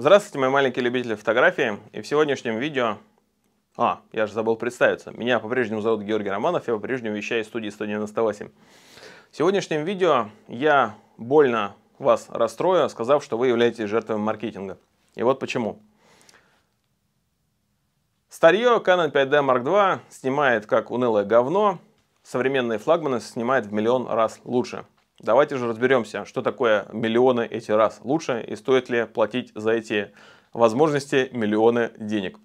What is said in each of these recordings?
Здравствуйте, мои маленькие любители фотографии. И в сегодняшнем видео... А, я же забыл представиться. Меня по-прежнему зовут Георгий Романов, я по-прежнему вещаю из студии 198. В сегодняшнем видео я больно вас расстрою, сказав, что вы являетесь жертвой маркетинга. И вот почему. Старье Canon 5D Mark II снимает как унылое говно, современные флагманы снимают в миллион раз лучше – Давайте же разберемся, что такое миллионы эти раз лучше и стоит ли платить за эти возможности миллионы денег.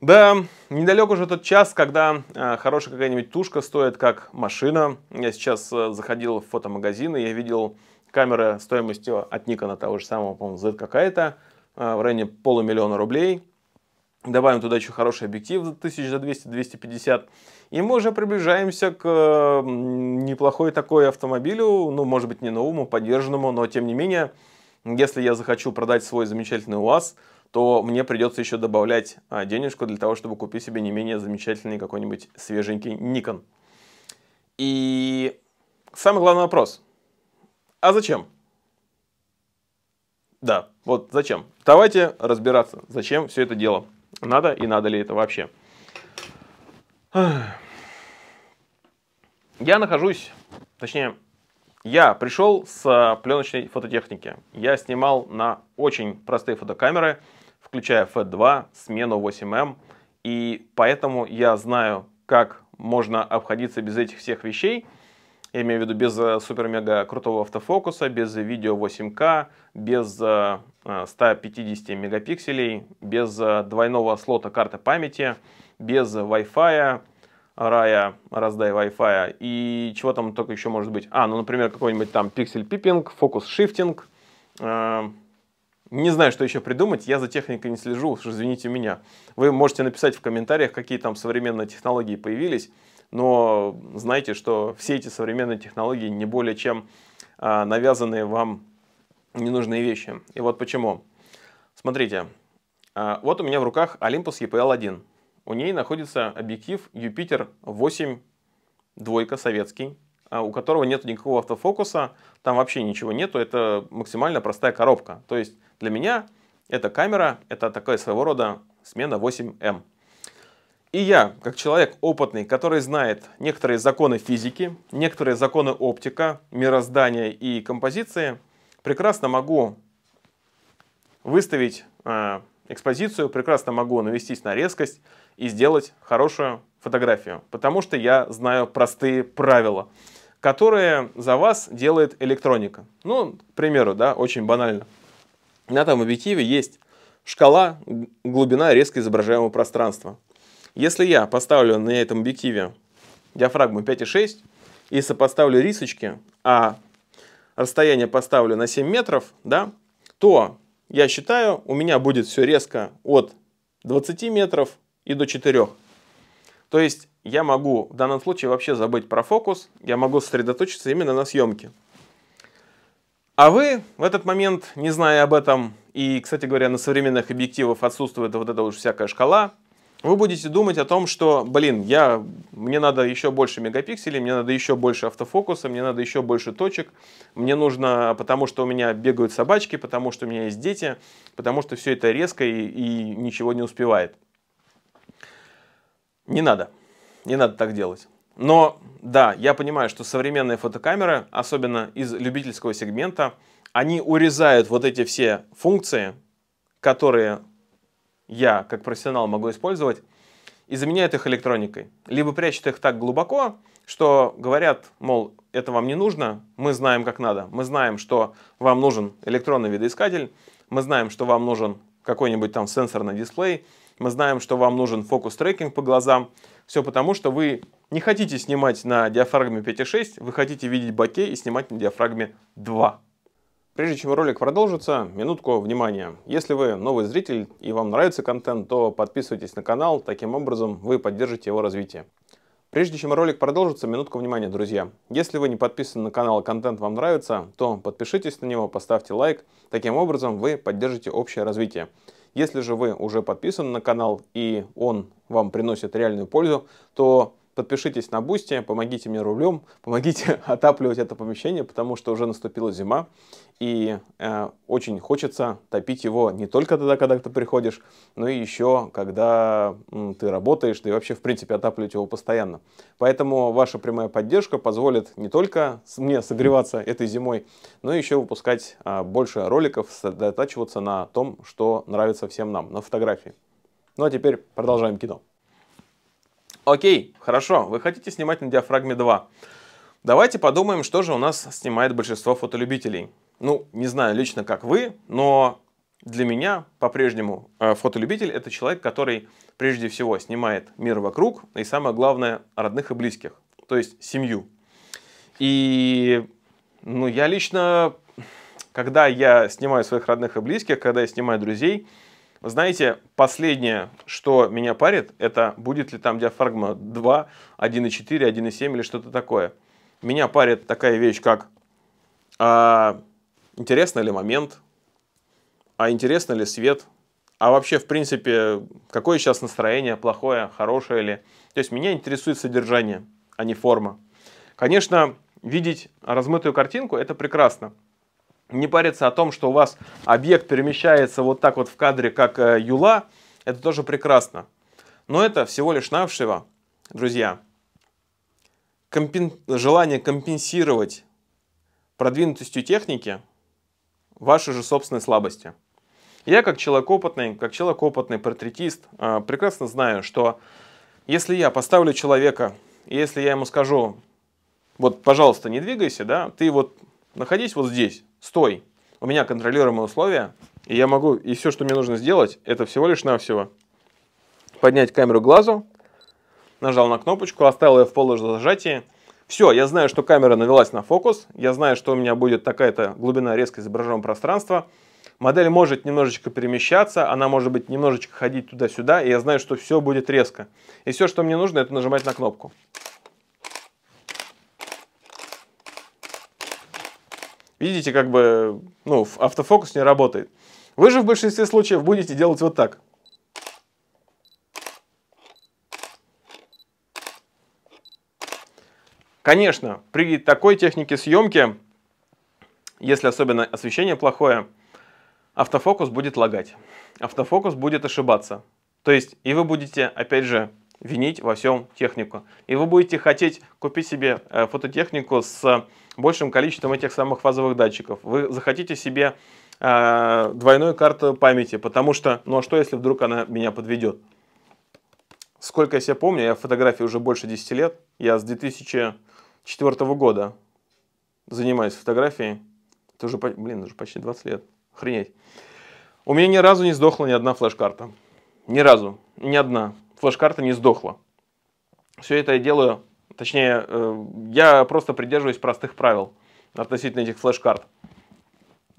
Да, недалек уже тот час, когда э, хорошая какая-нибудь тушка стоит как машина. Я сейчас э, заходил в фотомагазин, и я видел камеры стоимостью от Nikon того же самого, по-моему, Z какая-то, э, в районе полумиллиона рублей. Добавим туда еще хороший объектив за 1000, за 200, 250. И мы уже приближаемся к неплохой такой автомобилю, ну, может быть, не новому, поддержанному, но тем не менее, если я захочу продать свой замечательный УАЗ, то мне придется еще добавлять а, денежку для того, чтобы купить себе не менее замечательный какой-нибудь свеженький Nikon. И самый главный вопрос. А зачем? Да, вот зачем? Давайте разбираться, зачем все это дело надо и надо ли это вообще. Я нахожусь, точнее, я пришел с а, пленочной фототехники. Я снимал на очень простые фотокамеры, включая F2, смену 8М, и поэтому я знаю, как можно обходиться без этих всех вещей – я имею в виду без э, супер-мега крутого автофокуса, без видео 8К, без 150 э, э, мегапикселей, без двойного слота карты памяти, без Wi-Fi, рая, раздай Wi-Fi и чего там только еще может быть. А, ну, например, какой-нибудь там пиксель пипинг, фокус шифтинг. Эм, не знаю, что еще придумать, я за техникой не слежу, уж извините меня. Вы можете написать в комментариях, какие там современные технологии появились но знайте, что все эти современные технологии не более чем а, навязанные вам ненужные вещи. И вот почему. Смотрите, а, вот у меня в руках Olympus EPL-1. У ней находится объектив Юпитер 8 двойка советский, а, у которого нет никакого автофокуса, там вообще ничего нету, это максимально простая коробка. То есть для меня эта камера, это такая своего рода смена 8М. И я, как человек опытный, который знает некоторые законы физики, некоторые законы оптика, мироздания и композиции, прекрасно могу выставить э, экспозицию, прекрасно могу навестись на резкость и сделать хорошую фотографию, потому что я знаю простые правила, которые за вас делает электроника. Ну, к примеру, да, очень банально. На этом объективе есть шкала глубина резко изображаемого пространства – если я поставлю на этом объективе диафрагму 5,6 и сопоставлю рисочки, а расстояние поставлю на 7 метров, да, то я считаю, у меня будет все резко от 20 метров и до 4. То есть я могу в данном случае вообще забыть про фокус, я могу сосредоточиться именно на съемке. А вы в этот момент, не зная об этом, и, кстати говоря, на современных объективах отсутствует вот эта вот всякая шкала, вы будете думать о том, что, блин, я, мне надо еще больше мегапикселей, мне надо еще больше автофокуса, мне надо еще больше точек, мне нужно, потому что у меня бегают собачки, потому что у меня есть дети, потому что все это резко и, и ничего не успевает. Не надо, не надо так делать. Но да, я понимаю, что современные фотокамеры, особенно из любительского сегмента, они урезают вот эти все функции, которые я, как профессионал, могу использовать, и заменяют их электроникой. Либо прячут их так глубоко, что говорят, мол, это вам не нужно, мы знаем, как надо. Мы знаем, что вам нужен электронный видоискатель, мы знаем, что вам нужен какой-нибудь там сенсорный дисплей, мы знаем, что вам нужен фокус-трекинг по глазам. Все потому, что вы не хотите снимать на диафрагме 5.6, вы хотите видеть боке и снимать на диафрагме 2. Прежде чем ролик продолжится, минутку внимания. Если вы новый зритель и вам нравится контент, то подписывайтесь на канал, таким образом вы поддержите его развитие. Прежде чем ролик продолжится, минутку внимания, друзья. Если вы не подписаны на канал и контент вам нравится, то подпишитесь на него, поставьте лайк, таким образом вы поддержите общее развитие. Если же вы уже подписаны на канал и он вам приносит реальную пользу, то подпишитесь на Бусти, помогите мне рулем, помогите отапливать это помещение, потому что уже наступила зима, и э, очень хочется топить его не только тогда, когда ты приходишь, но и еще, когда м, ты работаешь, да и вообще, в принципе, отапливать его постоянно. Поэтому ваша прямая поддержка позволит не только мне согреваться этой зимой, но и еще выпускать э, больше роликов, сосредотачиваться на том, что нравится всем нам, на фотографии. Ну а теперь продолжаем кино. Окей, хорошо, вы хотите снимать на диафрагме 2. Давайте подумаем, что же у нас снимает большинство фотолюбителей. Ну, не знаю лично, как вы, но для меня по-прежнему э, фотолюбитель – это человек, который прежде всего снимает мир вокруг и, самое главное, родных и близких, то есть семью. И ну, я лично, когда я снимаю своих родных и близких, когда я снимаю друзей – вы Знаете, последнее, что меня парит, это будет ли там диафрагма 2, 1.4, 1.7 или что-то такое. Меня парит такая вещь, как а, интересно ли момент, а интересно ли свет, а вообще, в принципе, какое сейчас настроение, плохое, хорошее ли. То есть меня интересует содержание, а не форма. Конечно, видеть размытую картинку – это прекрасно не париться о том, что у вас объект перемещается вот так вот в кадре, как э, юла, это тоже прекрасно. Но это всего лишь навшиво, друзья, компен... желание компенсировать продвинутостью техники ваши же собственные слабости. Я как человек опытный, как человек опытный портретист, э, прекрасно знаю, что если я поставлю человека, если я ему скажу, вот, пожалуйста, не двигайся, да, ты вот находись вот здесь, стой, у меня контролируемые условия, и я могу, и все, что мне нужно сделать, это всего лишь навсего поднять камеру к глазу, нажал на кнопочку, оставил ее в положении зажатия. Все, я знаю, что камера навелась на фокус, я знаю, что у меня будет такая-то глубина резко изображенного пространства. Модель может немножечко перемещаться, она может быть немножечко ходить туда-сюда, и я знаю, что все будет резко. И все, что мне нужно, это нажимать на кнопку. Видите, как бы, ну, автофокус не работает. Вы же в большинстве случаев будете делать вот так. Конечно, при такой технике съемки, если особенно освещение плохое, автофокус будет лагать, автофокус будет ошибаться. То есть и вы будете, опять же, винить во всем технику. И вы будете хотеть купить себе э, фототехнику с большим количеством этих самых фазовых датчиков. Вы захотите себе э, двойную карту памяти, потому что, ну а что если вдруг она меня подведет? Сколько я себя помню, я фотографии уже больше 10 лет, я с 2004 года занимаюсь фотографией, это уже, блин, уже почти 20 лет, охренеть. У меня ни разу не сдохла ни одна флеш-карта, ни разу, ни одна флеш-карта не сдохла. Все это я делаю Точнее, э, я просто придерживаюсь простых правил относительно этих флеш-карт.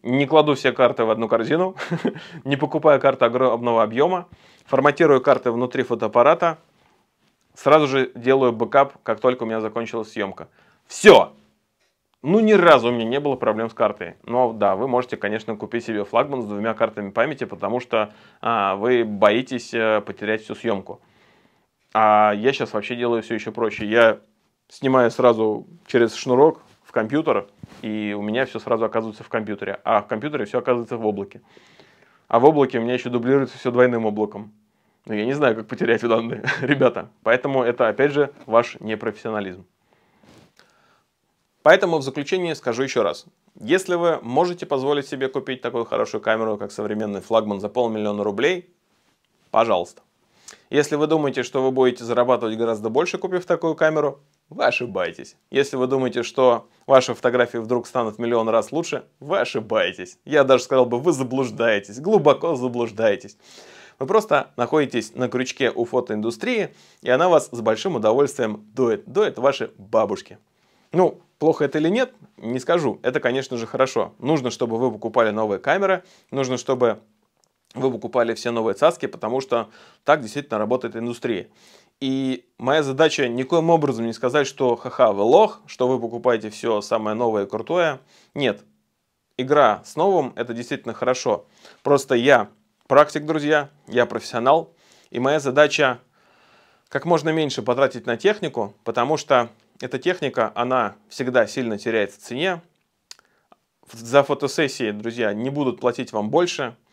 Не кладу все карты в одну корзину, не покупаю карты огромного объема, форматирую карты внутри фотоаппарата, сразу же делаю бэкап, как только у меня закончилась съемка. Все! Ну, ни разу у меня не было проблем с картой. Но да, вы можете, конечно, купить себе флагман с двумя картами памяти, потому что а, вы боитесь э, потерять всю съемку. А я сейчас вообще делаю все еще проще. Я снимаю сразу через шнурок в компьютер, и у меня все сразу оказывается в компьютере. А в компьютере все оказывается в облаке. А в облаке у меня еще дублируется все двойным облаком. Но ну, я не знаю, как потерять данные, ребята. Поэтому это, опять же, ваш непрофессионализм. Поэтому в заключение скажу еще раз. Если вы можете позволить себе купить такую хорошую камеру, как современный флагман за полмиллиона рублей, пожалуйста. Если вы думаете, что вы будете зарабатывать гораздо больше, купив такую камеру, вы ошибаетесь. Если вы думаете, что ваши фотографии вдруг станут миллион раз лучше, вы ошибаетесь. Я даже сказал бы, вы заблуждаетесь, глубоко заблуждаетесь. Вы просто находитесь на крючке у фотоиндустрии, и она вас с большим удовольствием дует. Дует ваши бабушки. Ну, плохо это или нет, не скажу. Это, конечно же, хорошо. Нужно, чтобы вы покупали новые камеры, нужно, чтобы вы покупали все новые цацки, потому что так действительно работает индустрия. И моя задача никоим образом не сказать, что ха-ха, вы лох, что вы покупаете все самое новое и крутое. Нет. Игра с новым – это действительно хорошо. Просто я практик, друзья, я профессионал, и моя задача как можно меньше потратить на технику, потому что эта техника, она всегда сильно теряется в цене. За фотосессии, друзья, не будут платить вам больше –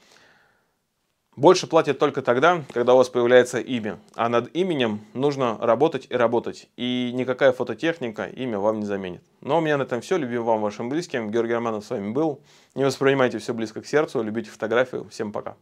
больше платят только тогда, когда у вас появляется имя. А над именем нужно работать и работать. И никакая фототехника имя вам не заменит. Но у меня на этом все. Любим вам, вашим близким. Георгий Романов с вами был. Не воспринимайте все близко к сердцу. Любите фотографию. Всем пока.